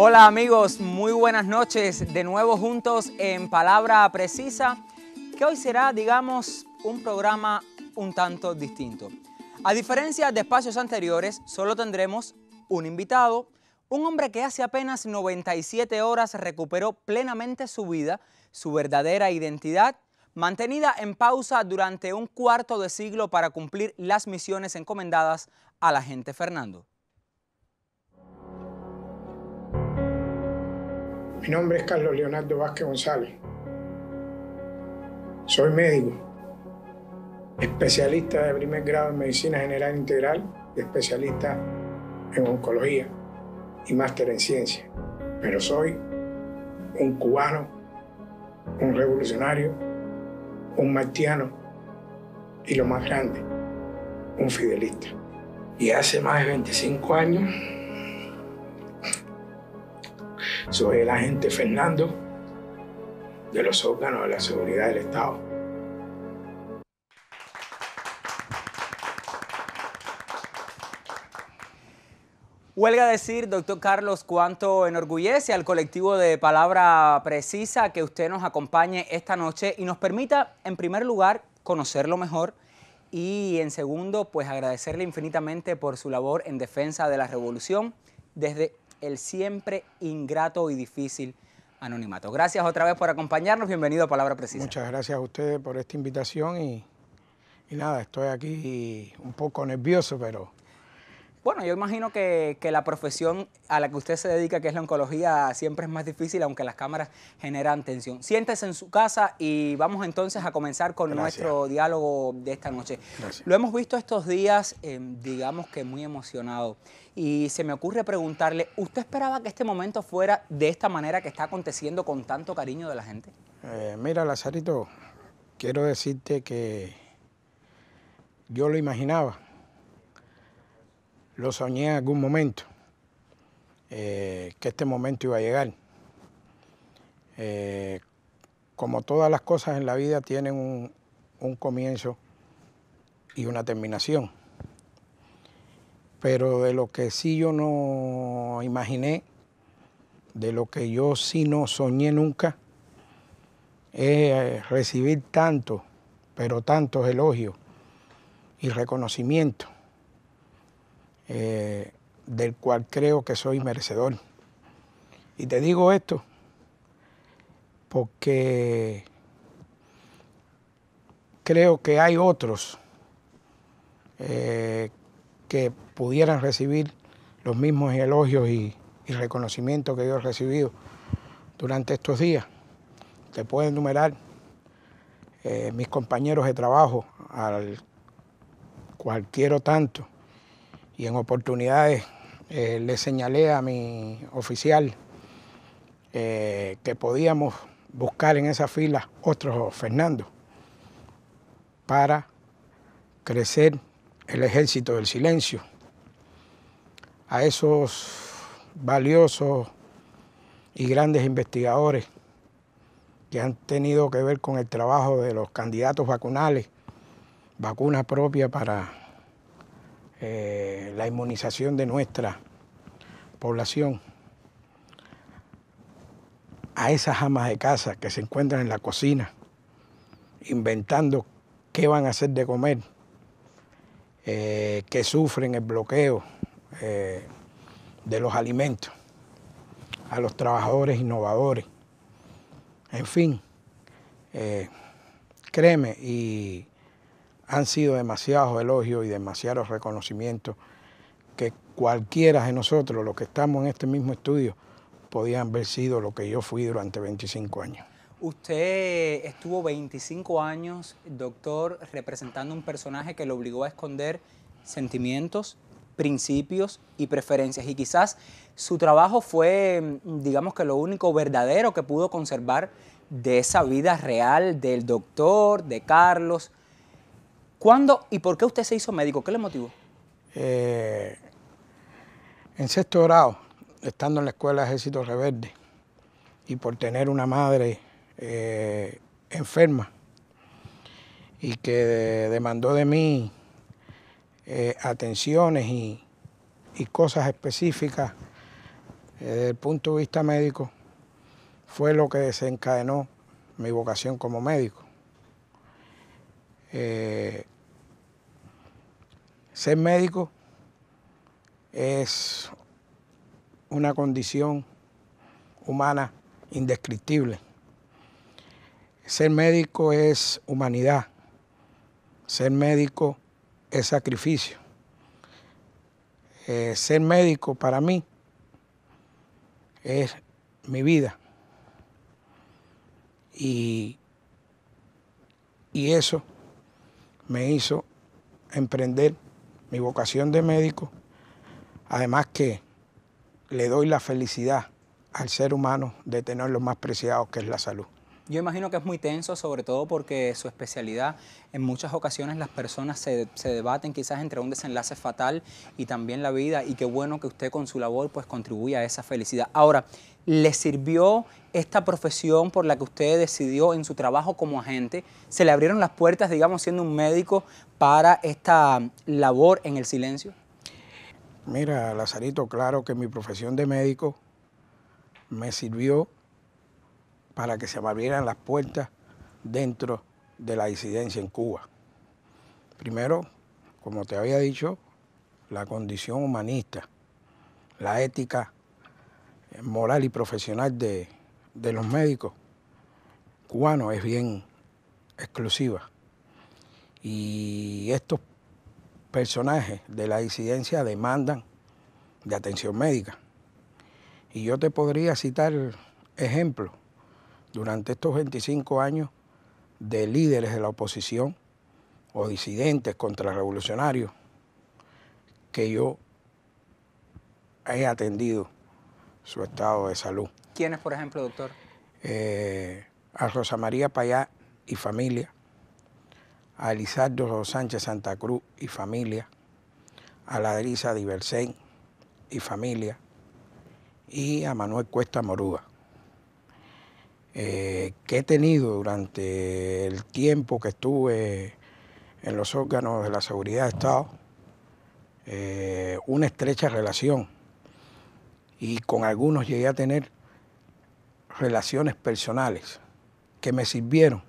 Hola amigos, muy buenas noches. De nuevo juntos en Palabra Precisa, que hoy será, digamos, un programa un tanto distinto. A diferencia de espacios anteriores, solo tendremos un invitado, un hombre que hace apenas 97 horas recuperó plenamente su vida, su verdadera identidad, mantenida en pausa durante un cuarto de siglo para cumplir las misiones encomendadas a la gente Fernando. Mi nombre es Carlos Leonardo Vázquez González. Soy médico, especialista de primer grado en medicina general integral especialista en oncología y máster en ciencia. Pero soy un cubano, un revolucionario, un martiano y lo más grande, un fidelista. Y hace más de 25 años soy el agente Fernando de los órganos de la seguridad del Estado. Huelga decir, doctor Carlos, cuánto enorgullece al colectivo de Palabra Precisa que usted nos acompañe esta noche y nos permita, en primer lugar, conocerlo mejor y, en segundo, pues agradecerle infinitamente por su labor en defensa de la revolución desde el siempre ingrato y difícil anonimato. Gracias otra vez por acompañarnos. Bienvenido a Palabra Precisa. Muchas gracias a ustedes por esta invitación y, y nada, estoy aquí un poco nervioso, pero bueno, yo imagino que, la profesión a la que usted se dedica, que es la oncología, siempre es más difícil, aunque las cámaras generan tensión. Siéntese en su casa y vamos entonces a comenzar con nuestro diálogo de esta noche. Lo hemos visto estos días, eh, digamos que muy emocionado, y se me ocurre preguntarle, ¿usted esperaba que este momento fuera de esta manera que está aconteciendo con tanto cariño de la gente? Eh, mira, Lazarito, quiero decirte que yo lo imaginaba lo soñé en algún momento, eh, que este momento iba a llegar. Eh, como todas las cosas en la vida tienen un, un comienzo y una terminación. Pero de lo que sí yo no imaginé, de lo que yo sí no soñé nunca, es eh, recibir tanto, pero tantos elogios y reconocimientos eh, del cual creo que soy merecedor. Y te digo esto porque creo que hay otros eh, que pudieran recibir los mismos elogios y, reconocimientos que yo he recibido durante estos días. Te puedo enumerar eh, mis compañeros de trabajo, al quiero tanto, y en oportunidades eh, le señalé a mi oficial eh, que podíamos buscar en esa fila otro Fernando para crecer el ejército del silencio. A esos valiosos y grandes investigadores que han tenido que ver con el trabajo de los candidatos vacunales, vacunas propias para eh, la inmunización de nuestra población a esas amas de casa que se encuentran en la cocina inventando qué van a hacer de comer, eh, que sufren el bloqueo eh, de los alimentos, a los trabajadores innovadores, en fin, créeme, y han sido demasiados elogios y demasiados reconocimientos que cualquiera de nosotros, los que estamos en este mismo estudio, podían haber sido lo que yo fui durante 25 años. Usted estuvo 25 años, doctor, representando un personaje que lo obligó a esconder sentimientos, principios y preferencias. Y quizás su trabajo fue, digamos que lo único verdadero que pudo conservar de esa vida real del doctor, de Carlos, ¿Cuándo y por qué usted se hizo médico? ¿Qué le motivó? Eh, en sexto grado, estando en la escuela de Ejército Reverde y por tener una madre eh, enferma y que demandó de mí eh, atenciones y, y, cosas específicas desde el punto de vista médico, fue lo que desencadenó mi vocación como médico. Eh, ser médico es una condición humana indescriptible. Ser médico es humanidad. Ser médico es sacrificio. Eh, ser médico para mí es mi vida. Y, y eso me hizo emprender mi vocación de médico. Además que le doy la felicidad al ser humano de tener lo más preciado que es la salud. Yo imagino que es muy tenso, sobre todo porque su especialidad, en muchas ocasiones las personas se, debaten quizás entre un desenlace fatal y también la vida, y qué bueno que usted con su labor pues contribuye a esa felicidad. Ahora, ¿le sirvió esta profesión por la que usted decidió en su trabajo como agente? ¿Se le abrieron las puertas, digamos, siendo un médico para esta labor en el silencio? Mira, Lazarito, claro que mi profesión de médico me sirvió para que se abrieran las puertas dentro de la disidencia en Cuba. Primero, como te había dicho, la condición humanista, la ética eh, moral y profesional de, de los médicos cubanos es bien exclusiva. Y estos personajes de la disidencia demandan de atención médica. Y yo te podría citar ejemplos durante estos 25 años de líderes de la oposición o disidentes contrarrevolucionarios que yo he atendido su estado de salud. ¿Quiénes, por ejemplo, doctor? Eh, a Rosa María Payá y familia, a Elizardo Sánchez Santa Cruz y familia, a Ladriza Diversén y familia, y a Manuel Cuesta Moruga. Eh, que he tenido durante el tiempo que estuve en los órganos de la seguridad de Estado, eh, una estrecha relación y con algunos llegué a tener relaciones personales que me sirvieron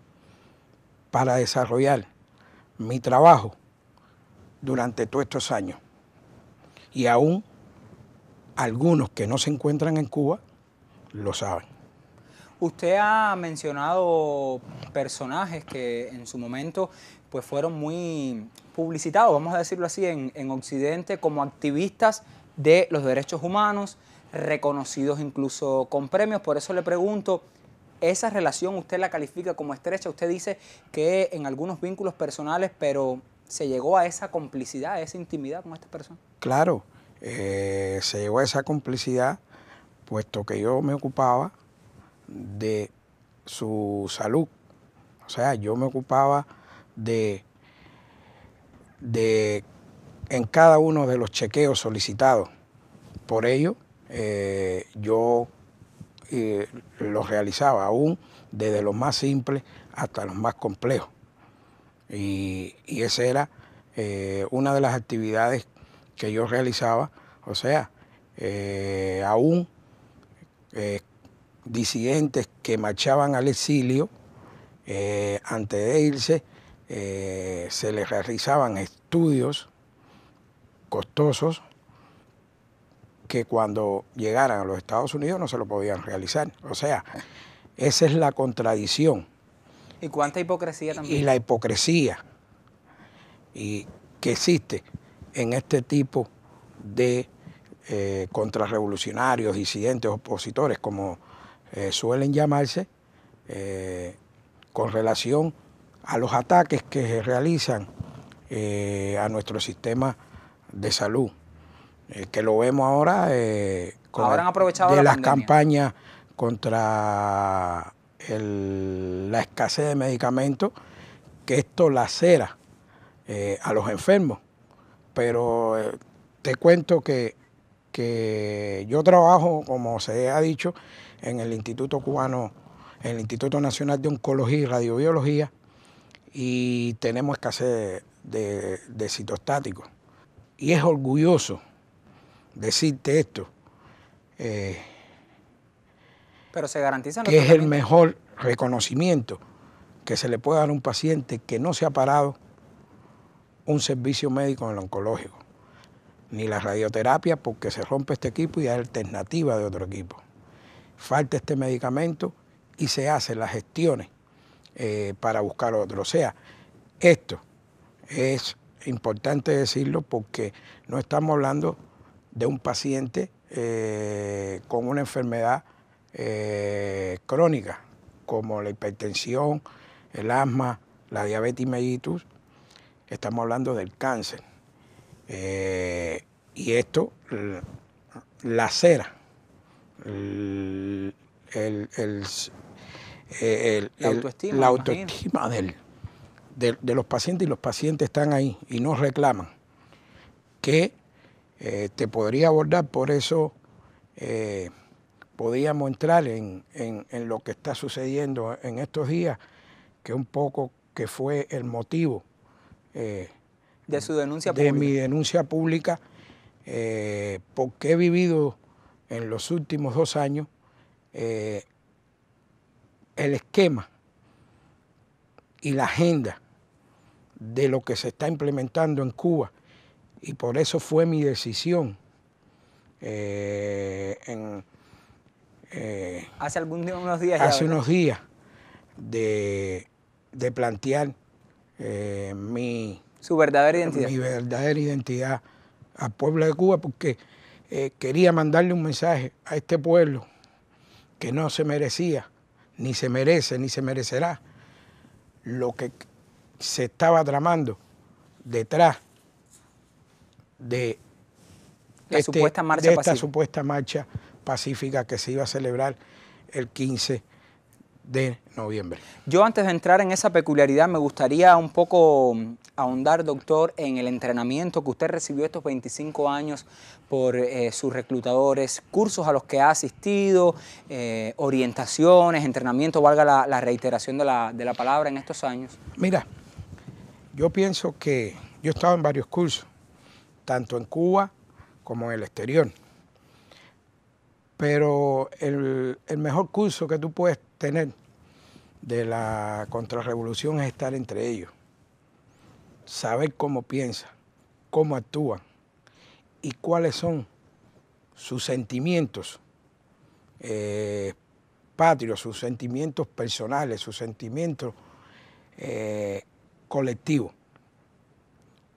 para desarrollar mi trabajo durante todos estos años. Y aún algunos que no se encuentran en Cuba lo saben. Usted ha mencionado personajes que en su momento pues fueron muy publicitados, vamos a decirlo así, en, Occidente como activistas de los derechos humanos, reconocidos incluso con premios. Por eso le pregunto, esa relación usted la califica como estrecha, usted dice que en algunos vínculos personales, pero se llegó a esa complicidad, a esa intimidad con esta persona. Claro, eh, se llegó a esa complicidad, puesto que yo me ocupaba de su salud. O sea, yo me ocupaba de, de en cada uno de los chequeos solicitados. Por ello, eh, yo eh, los realizaba aún desde los más simples hasta los más complejos. Y, y esa era eh, una de las actividades que yo realizaba, o sea, eh, aún disidentes que marchaban al exilio, eh, antes de irse, eh, se les realizaban estudios costosos que cuando llegaran a los Estados Unidos no se lo podían realizar. O sea, esa es la contradicción. ¿Y cuánta hipocresía también? Y la hipocresía y que existe en este tipo de eh, contrarrevolucionarios, disidentes, opositores, como eh, suelen llamarse eh, con relación a los ataques que se realizan eh, a nuestro sistema de salud, que lo vemos ahora con de las campañas contra la escasez de medicamentos, que esto lacera a los enfermos. Pero te cuento que, que yo trabajo, como se ha dicho, en el Instituto Cubano, en el Instituto Nacional de Oncología y Radiobiología, y tenemos escasez de, de, citostáticos. Y es orgulloso decirte esto. Eh, Pero se garantiza que es el mejor reconocimiento que se le puede dar a un paciente que no se ha parado un servicio médico en el oncológico, ni la radioterapia porque se rompe este equipo y hay alternativa de otro equipo falta este medicamento y se hacen las gestiones eh, para buscar otro. O sea, esto es importante decirlo porque no estamos hablando de un paciente eh, con una enfermedad eh, crónica como la hipertensión, el asma, la diabetes mellitus, estamos hablando del cáncer. y esto la cera, eh, eh, la autoestima, del, de, los pacientes y los pacientes están ahí y no reclaman que eh, te podría abordar, por eso eh, podíamos entrar en, lo que está sucediendo en estos días, que un poco que fue el motivo de su denuncia de mi denuncia pública, porque he vivido en los últimos dos años eh, el esquema y la agenda de lo que se está implementando en Cuba y por eso fue mi decisión. Eh, en, eh, hace algunos días. hace unos días de, de plantear mi, Su verdadera identidad. mi verdadera identidad al pueblo de Cuba porque eh, quería mandarle un mensaje a este pueblo que no se merecía, ni se merece, ni se merecerá lo que se estaba tramando detrás de, este, esta supuesta marcha pacífica que se iba a celebrar el 15 de de noviembre. Yo antes de entrar en esa peculiaridad me gustaría un poco mm, ahondar, doctor, en el entrenamiento que usted recibió estos 25 años por eh, sus reclutadores, cursos a los que ha asistido, eh, orientaciones, entrenamiento, valga la, reiteración de la, palabra en estos años. Mira, yo pienso que yo he estado en varios cursos, tanto en Cuba como en el exterior. Pero el, el mejor curso que tú puedes tener de la contrarrevolución es estar entre ellos, saber cómo piensan, cómo actúan y cuáles son sus sentimientos eh, patrios, sus sentimientos personales, sus sentimientos eh, colectivos.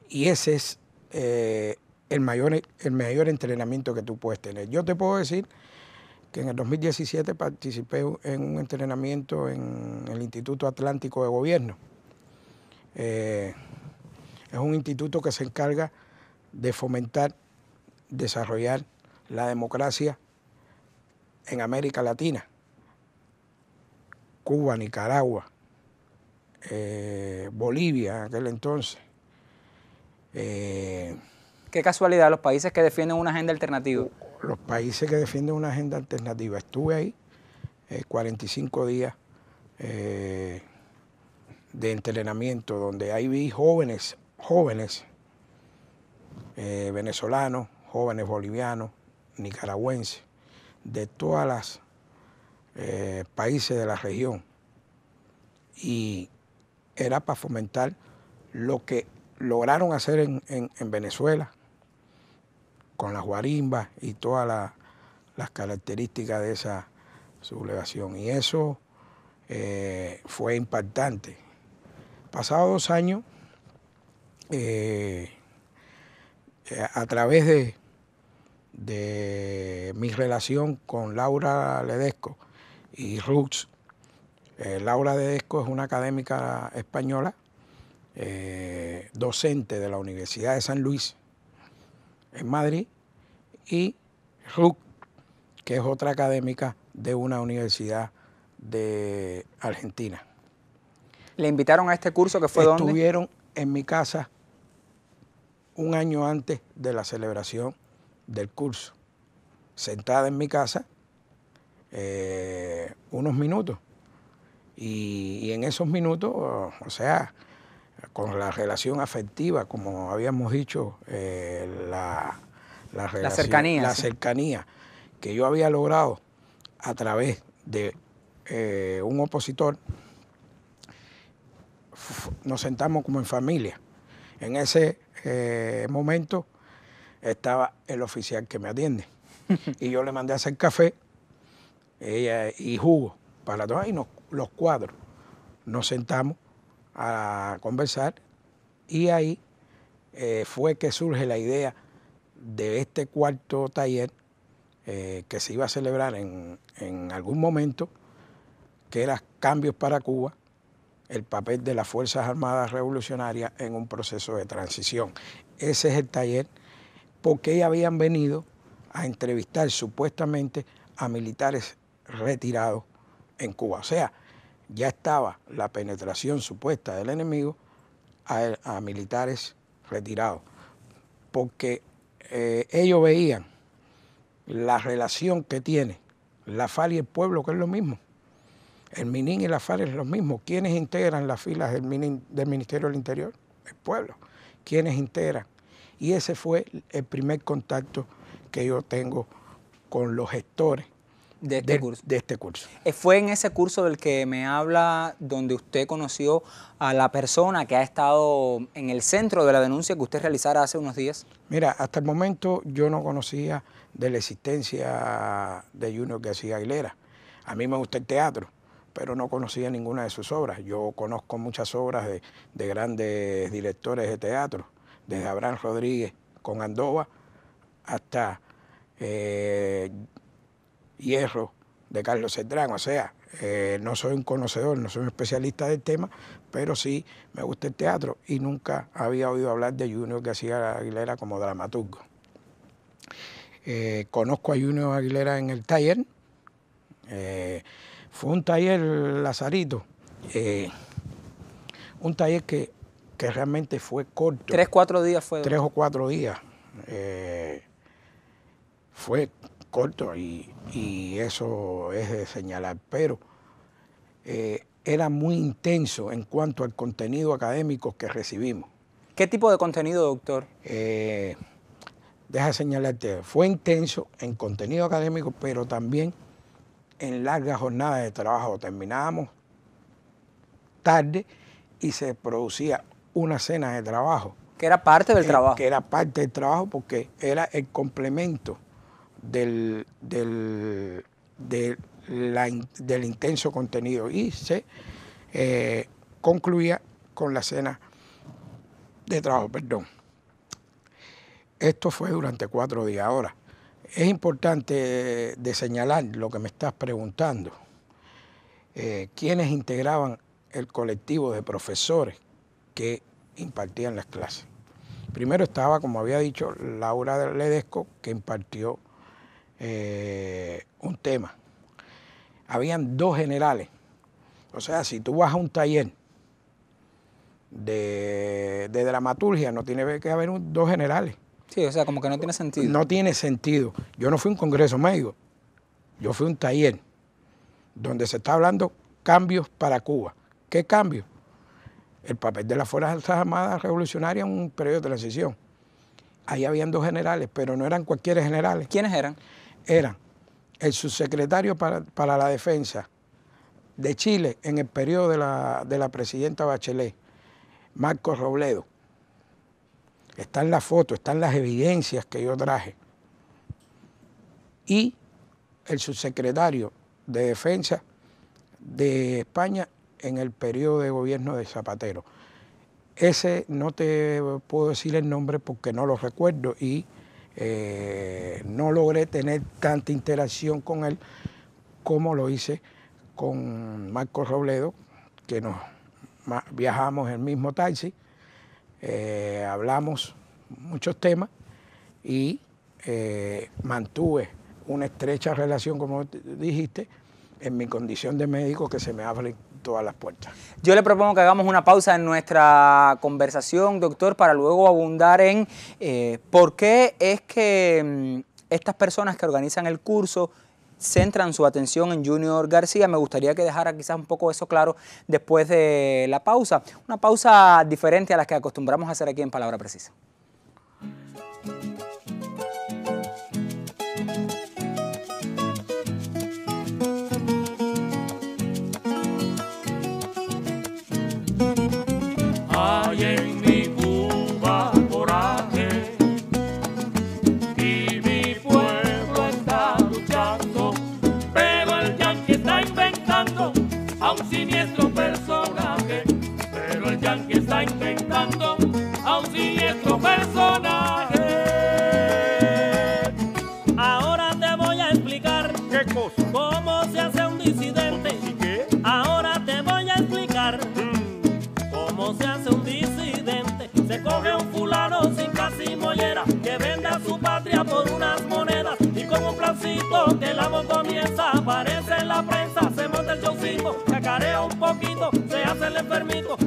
Y ese es eh, el, mayor, el mayor entrenamiento que tú puedes tener. Yo te puedo decir que en el 2017 participé en un entrenamiento en el Instituto Atlántico de Gobierno. Eh, es un instituto que se encarga de fomentar, desarrollar la democracia en América Latina, Cuba, Nicaragua, eh, Bolivia en aquel entonces. Eh, Qué casualidad, los países que defienden una agenda alternativa. Los países que defienden una agenda alternativa. Estuve ahí 45 eh, días eh, de entrenamiento, donde ahí vi jóvenes, jóvenes eh, venezolanos, jóvenes bolivianos, nicaragüenses, de todas las países de la región. Y era para fomentar lo que lograron hacer en Venezuela, con las guarimbas y todas las características de esa sublevación. Y eso eh, fue impactante. Pasados dos años, eh, eh, a través de, mi relación con Laura Ledesco y Roots, Laura Ledesco es una académica española, docente de la Universidad de San Luis en Madrid, y RUC, que es otra académica de una universidad de Argentina. ¿Le invitaron a este curso que fue donde? Estuvieron en mi casa un año antes de la celebración del curso, sentada en mi casa eh, unos minutos. Y, en esos minutos, o sea, con la relación afectiva, como habíamos dicho, eh, la la, cercanía. La cercanía que yo había logrado a través de eh, un opositor, nos sentamos como en familia. En ese eh, momento estaba el oficial que me atiende. y yo le mandé a hacer café y jugo para todos. Y los cuadros nos sentamos a conversar y ahí eh, fue que surge la idea de este cuarto taller eh, que se iba a celebrar en, algún momento, que era Cambios para Cuba, el papel de las Fuerzas Armadas Revolucionarias en un proceso de transición. Ese es el taller, porque habían venido a entrevistar supuestamente a militares retirados en Cuba. O sea, ya estaba la penetración supuesta del enemigo a, a militares retirados, porque eh, ellos veían la relación que tiene la FAL y el pueblo, que es lo mismo. El MININ y la FAL es lo mismo. ¿Quiénes integran las filas del, del Ministerio del Interior? El pueblo. ¿Quiénes integran? Y ese fue el primer contacto que yo tengo con los gestores este de este, curso. Eh, fue en ese curso del que me habla donde usted conoció a la persona que ha estado en el centro de la denuncia que usted realizara hace unos días. Mira, hasta el momento yo no conocía de la existencia de Junior García Aguilera. A mí me gusta el teatro, pero no conocía ninguna de sus obras. Yo conozco muchas obras de, grandes directores de teatro, desde Abraham Rodríguez con Andova hasta... Eh, Hierro de Carlos Cedrán. O sea, eh, no soy un conocedor, no soy un especialista del tema, pero sí me gusta el teatro y nunca había oído hablar de Junior García Aguilera como dramaturgo. Eh, conozco a Junior Aguilera en el taller. Eh, fue un taller lazarito, un taller que, que, realmente fue corto. Tres, cuatro días fue. Tres o cuatro días. fue corto y, eso es de señalar, pero eh, era muy intenso en cuanto al contenido académico que recibimos. ¿Qué tipo de contenido, doctor? Eh, deja señalarte, fue intenso en contenido académico, pero también en largas jornadas de trabajo. Terminábamos tarde y se producía una cena de trabajo. Que era parte del eh, trabajo. Que era parte del trabajo porque era el complemento del, del intenso contenido y se eh, concluía con la cena de trabajo. Perdón. Esto fue durante cuatro días. Ahora, es importante eh, de señalar lo que me estás preguntando. quienes eh, ¿Quiénes integraban el colectivo de profesores que impartían las clases? Primero estaba, como había dicho, Laura Ledesco, que impartió eh, un tema. Habían dos generales. O sea, si tú vas a un taller de, de dramaturgia, no tiene que haber dos generales. Sí, o sea, como que no tiene sentido. No tiene sentido. Yo no fui a un congreso médico, yo fui a un taller donde se está hablando cambios para Cuba. ¿Qué cambios? El papel de las Fuerzas Armadas Revolucionarias en un periodo de transición. Ahí habían dos generales, pero no eran cualquier generales. ¿Quiénes eran? era el subsecretario para, la defensa de Chile en el periodo de la, presidenta Bachelet, Marcos Robledo. Están la foto, están las evidencias que yo traje. Y el subsecretario de defensa de España en el periodo de gobierno de Zapatero. Ese no te puedo decir el nombre porque no lo recuerdo y eh, no logré tener tanta interacción con él como lo hice con Marco Robledo, que nos viajamos en el mismo taxi, eh, hablamos muchos temas y eh, mantuve una estrecha relación, como dijiste, en mi condición de médico que se me ha todas las puertas. Yo le propongo que hagamos una pausa en nuestra conversación, doctor, para luego abundar en eh, por qué es que mm, estas personas que organizan el curso centran su atención en Junior García. Me gustaría que dejara quizás un poco eso claro después de la pausa. Una pausa diferente a las que acostumbramos a hacer aquí en Palabra Precisa.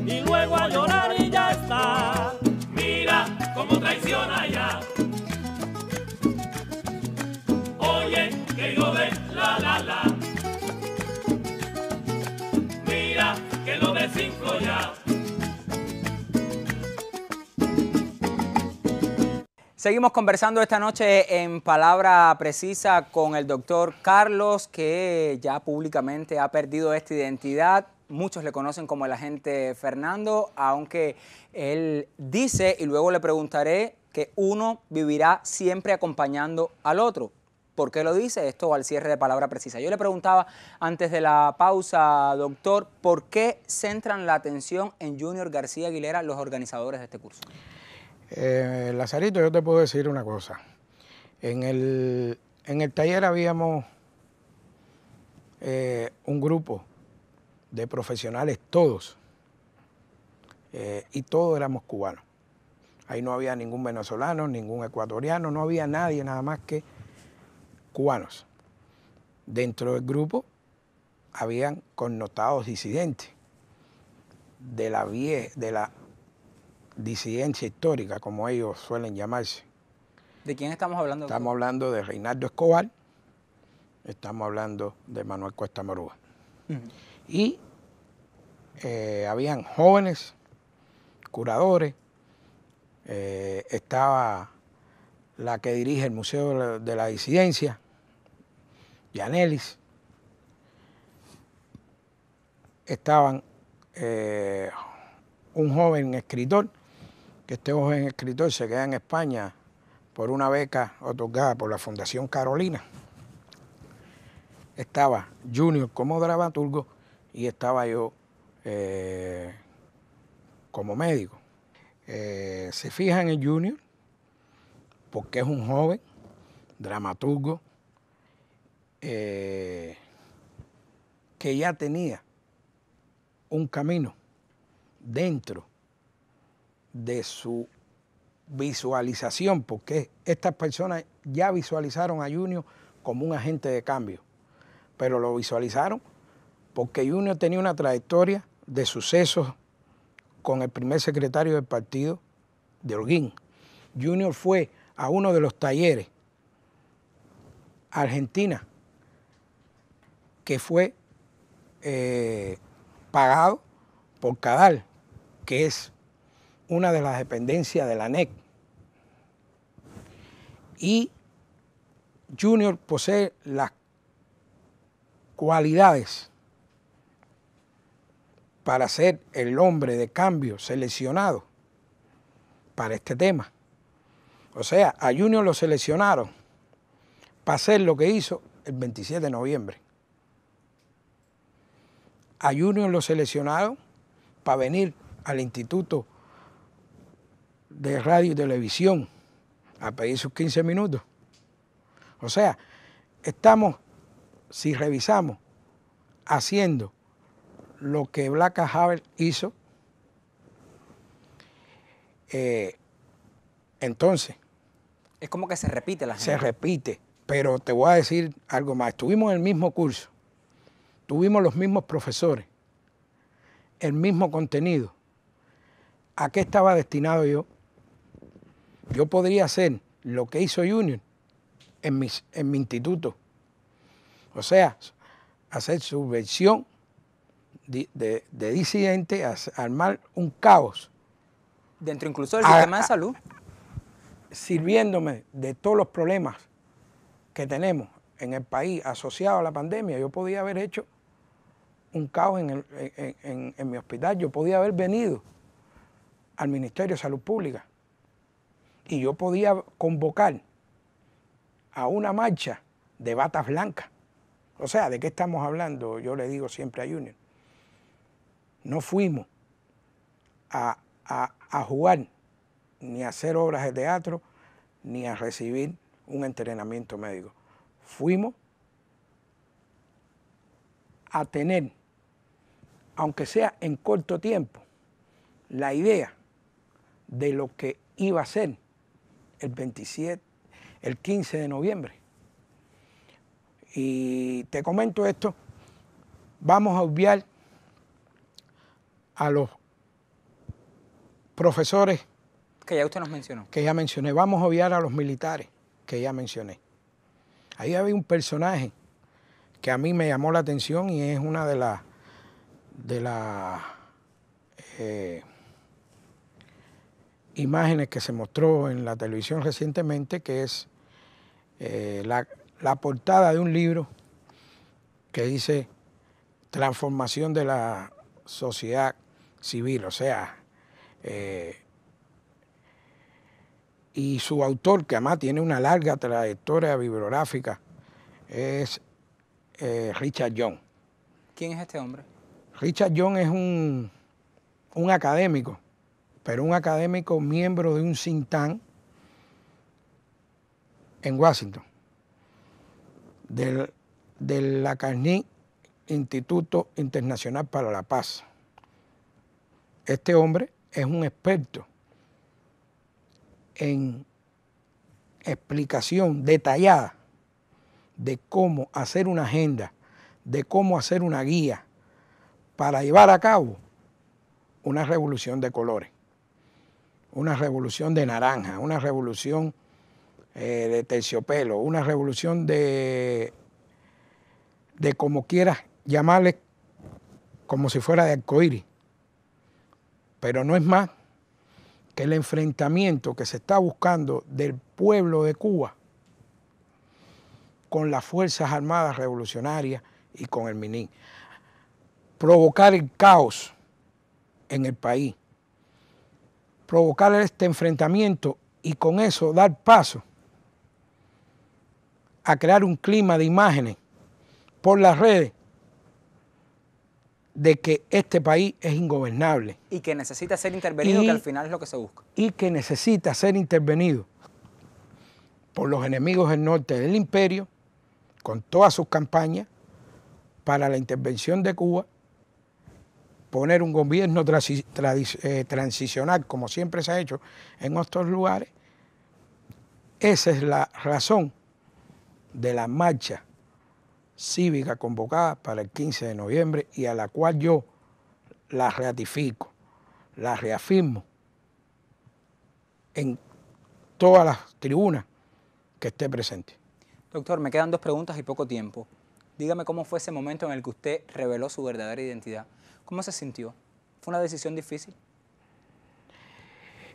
y luego a llorar y ya está. Mira cómo traiciona ya. Oye, que yo ves la la la. Mira que lo desinflo ya. Seguimos conversando esta noche en palabra precisa con el doctor Carlos, que ya públicamente ha perdido esta identidad Muchos le conocen como el agente Fernando, aunque él dice, y luego le preguntaré, que uno vivirá siempre acompañando al otro. ¿Por qué lo dice? Esto al cierre de palabra precisa. Yo le preguntaba antes de la pausa, doctor, ¿por qué centran la atención en Junior García Aguilera los organizadores de este curso? Eh, Lazarito, yo te puedo decir una cosa. En el, taller habíamos eh, un grupo de profesionales, todos. Eh, y todos éramos cubanos. Ahí no había ningún venezolano, ningún ecuatoriano, no había nadie nada más que cubanos. Dentro del grupo habían connotados disidentes de la, de la disidencia histórica, como ellos suelen llamarse. ¿De quién estamos hablando? Estamos hablando de Reinaldo Escobar, estamos hablando de Manuel Cuesta morúa Y eh, habían jóvenes curadores, eh, estaba la que dirige el Museo de la, Disidencia, Yanelis, estaban eh, un joven escritor, que este joven escritor se queda en España por una beca otorgada por la Fundación Carolina. Estaba Junior como dramaturgo y estaba yo eh, como médico. Eh, se fijan en junior porque es un joven, dramaturgo, eh, que ya tenía un camino dentro de su visualización, porque estas personas ya visualizaron a Junior como un agente de cambio, pero lo visualizaron porque Junior tenía una trayectoria de sucesos con el primer secretario del partido de orguín Junior fue a uno de los talleres Argentina que fue eh, pagado por Cadal, que es una de las dependencias de la NEC. Y Junior posee las cualidades para ser el hombre de cambio seleccionado para este tema. O sea, a Junior lo seleccionaron para hacer lo que hizo el 27 de noviembre. A Junior lo seleccionaron para venir al Instituto de Radio y Televisión a pedir sus 15 minutos. O sea, estamos, si revisamos, haciendo lo que Black Havel hizo. Eh, entonces. Es como que se repite la Se repite, pero te voy a decir algo más. tuvimos el mismo curso, tuvimos los mismos profesores, el mismo contenido. ¿A qué estaba destinado yo? Yo podría hacer lo que hizo Junior en, mi instituto. O sea, hacer subvención de, disidente, a armar un caos. Dentro incluso del sistema de salud. Sirviéndome de todos los problemas que tenemos en el país asociados a la pandemia, yo podía haber hecho un caos en, en mi hospital, yo podía haber venido al Ministerio de Salud Pública y yo podía convocar a una marcha de batas blancas. O sea, ¿de qué estamos hablando? Yo le digo siempre a Junior no fuimos a, jugar, ni a hacer obras de teatro, ni a recibir un entrenamiento médico. Fuimos a tener, aunque sea en corto tiempo, la idea de lo que iba a ser el 27, el 15 de noviembre. Y te comento esto, vamos a obviar a los profesores. Que ya usted nos mencionó. Que ya mencioné. Vamos a obviar a los militares, que ya mencioné. Ahí había un personaje que a mí me llamó la atención y es una de las de las eh, imágenes que se mostró en la televisión recientemente, que es eh, la, la portada de un libro que dice Transformación de la sociedad civil, o sea, eh, y su autor, que además tiene una larga trayectoria bibliográfica, es eh, Richard Young. ¿Quién es este hombre? Richard Young es un, académico, pero un académico miembro de un think en Washington, del, del Lacarnic Instituto Internacional para la Paz este hombre es un experto en explicación detallada de cómo hacer una agenda, de cómo hacer una guía para llevar a cabo una revolución de colores, una revolución de naranja, una revolución eh, de terciopelo, una revolución de, de como quieras llamarle, como si fuera de arcoíris pero no es más que el enfrentamiento que se está buscando del pueblo de Cuba con las Fuerzas Armadas Revolucionarias y con el MININ. Provocar el caos en el país, provocar este enfrentamiento y con eso dar paso a crear un clima de imágenes por las redes de que este país es ingobernable. Y que necesita ser intervenido, que al final es lo que se busca. Y que necesita ser intervenido por los enemigos del norte del imperio, con todas sus campañas, para la intervención de Cuba, poner un gobierno eh, transicional, como siempre se ha hecho en otros lugares, esa es la razón de la marcha cívica convocada para el 15 de noviembre y a la cual yo la ratifico, la reafirmo en todas las tribunas que esté presente. Doctor, me quedan dos preguntas y poco tiempo. Dígame cómo fue ese momento en el que usted reveló su verdadera identidad. ¿Cómo se sintió? ¿Fue una decisión difícil?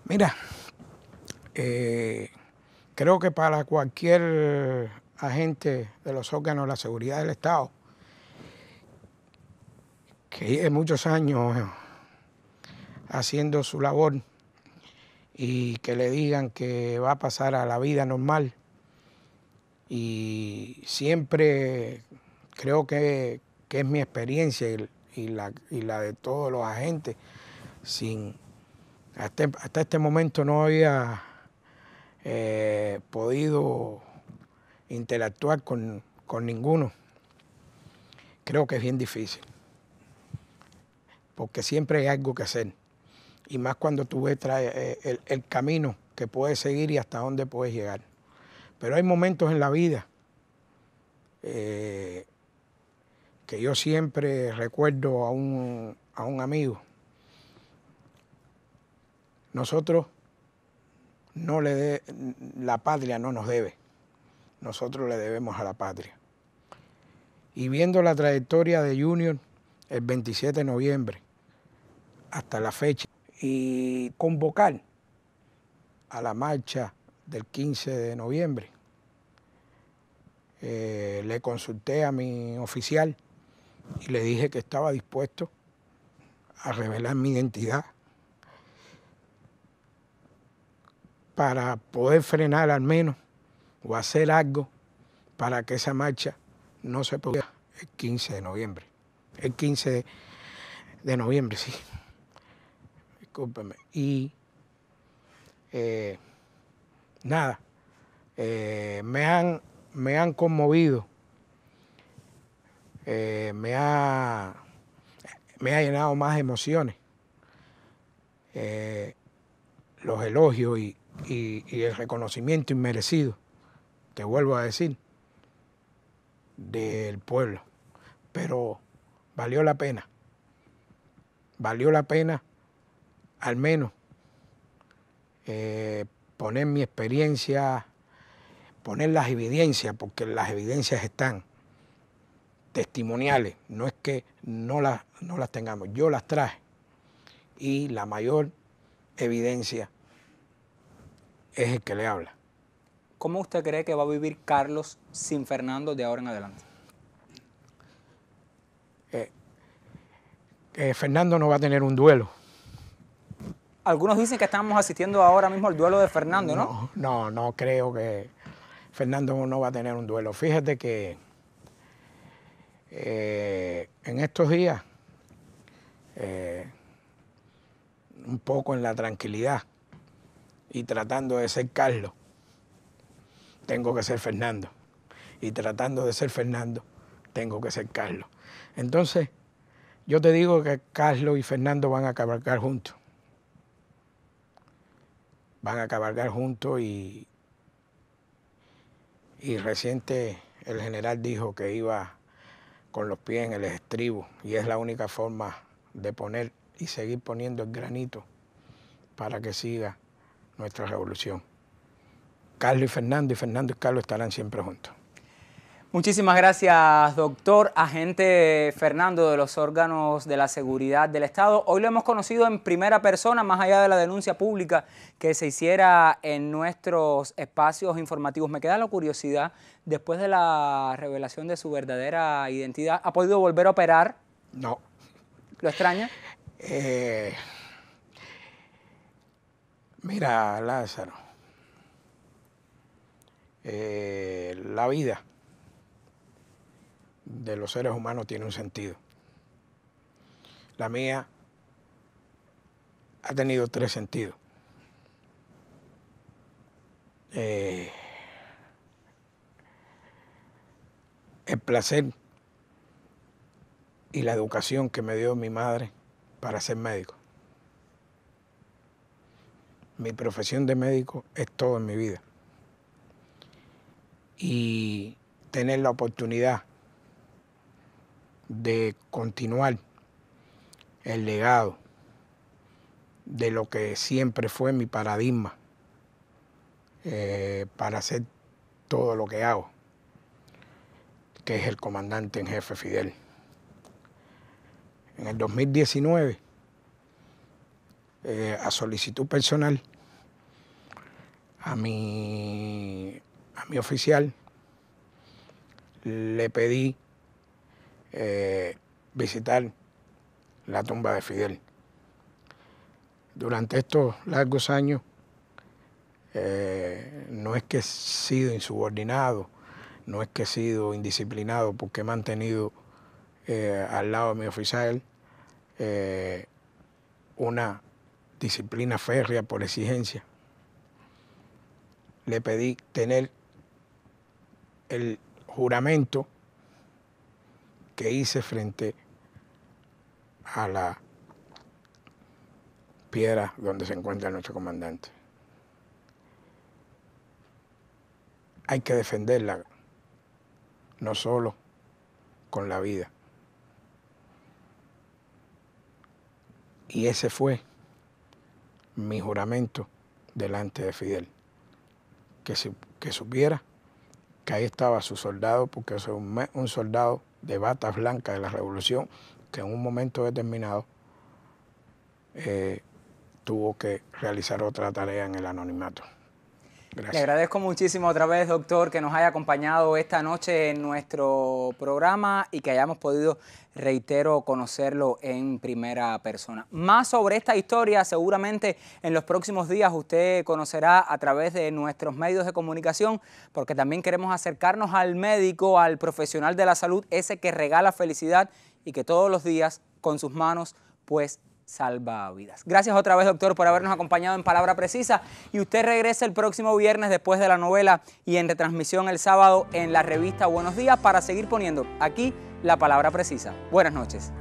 Mira, eh, creo que para cualquier agente de los órganos de la seguridad del Estado, que lleve muchos años haciendo su labor y que le digan que va a pasar a la vida normal. Y siempre creo que, es mi experiencia y, la, de todos los agentes. Sin, hasta, hasta este momento no había eh, podido interactuar con, ninguno, creo que es bien difícil. Porque siempre hay algo que hacer. Y más cuando tú ves trae, eh, el, camino que puedes seguir y hasta dónde puedes llegar. Pero hay momentos en la vida eh, que yo siempre recuerdo a un, a un amigo. Nosotros no le de, la patria no nos debe nosotros le debemos a la patria. Y viendo la trayectoria de Junior el 27 de noviembre hasta la fecha y convocar a la marcha del 15 de noviembre, eh, le consulté a mi oficial y le dije que estaba dispuesto a revelar mi identidad para poder frenar al menos o hacer algo para que esa marcha no se produzca el 15 de noviembre. El 15 de, noviembre, sí. Discúlpeme. Y eh, nada, eh, me, han, me han conmovido, eh, me, ha, me ha llenado más emociones los elogios y, y el reconocimiento inmerecido que vuelvo a decir, del pueblo. Pero valió la pena. Valió la pena al menos eh, poner mi experiencia, poner las evidencias, porque las evidencias están testimoniales, no es que no las, no las tengamos, yo las traje. Y la mayor evidencia es el que le habla. ¿Cómo usted cree que va a vivir Carlos sin Fernando de ahora en adelante? Eh, eh, Fernando no va a tener un duelo. Algunos dicen que estamos asistiendo ahora mismo al duelo de Fernando, ¿no? No, no, creo que Fernando no va a tener un duelo. Fíjate que eh, en estos días, un poco en la tranquilidad y tratando de ser Carlos, tengo que ser Fernando. Y tratando de ser Fernando, tengo que ser Carlos. Entonces, yo te digo que Carlos y Fernando van a cabalgar juntos. Van a cabalgar juntos y, y reciente el general dijo que iba con los pies en el estribo y es la única forma de poner y seguir poniendo el granito para que siga nuestra revolución. Carlos y Fernando, y Fernando y Carlos estarán siempre juntos. Muchísimas gracias, doctor, agente Fernando de los órganos de la seguridad del Estado. Hoy lo hemos conocido en primera persona, más allá de la denuncia pública que se hiciera en nuestros espacios informativos. Me queda la curiosidad, después de la revelación de su verdadera identidad, ¿ha podido volver a operar? No. ¿Lo extraña? Eh, mira, Lázaro. Eh, la vida de los seres humanos tiene un sentido. La mía ha tenido tres sentidos. Eh, el placer y la educación que me dio mi madre para ser médico. Mi profesión de médico es todo en mi vida y tener la oportunidad de continuar el legado de lo que siempre fue mi paradigma eh, para hacer todo lo que hago, que es el comandante en jefe Fidel. En el 2019, eh, a solicitud personal, a mi, a mi oficial, le pedí eh, visitar la tumba de Fidel. Durante estos largos años eh, no es que he sido insubordinado, no es que he sido indisciplinado porque he mantenido eh, al lado de mi oficial una disciplina férrea por exigencia. Le pedí tener el juramento que hice frente a la piedra donde se encuentra nuestro comandante. Hay que defenderla, no solo con la vida. Y ese fue mi juramento delante de Fidel, que, que supiera ahí estaba su soldado, porque es un, soldado de bata blanca de la revolución que en un momento determinado eh, tuvo que realizar otra tarea en el anonimato. Le agradezco muchísimo otra vez, doctor, que nos haya acompañado esta noche en nuestro programa y que hayamos podido, reitero, conocerlo en primera persona. Más sobre esta historia, seguramente en los próximos días usted conocerá a través de nuestros medios de comunicación, porque también queremos acercarnos al médico, al profesional de la salud, ese que regala felicidad y que todos los días con sus manos pues salva vidas. Gracias otra vez, doctor, por habernos acompañado en Palabra Precisa. Y usted regresa el próximo viernes después de la novela y en retransmisión el sábado en la revista Buenos Días para seguir poniendo aquí la palabra precisa. Buenas noches.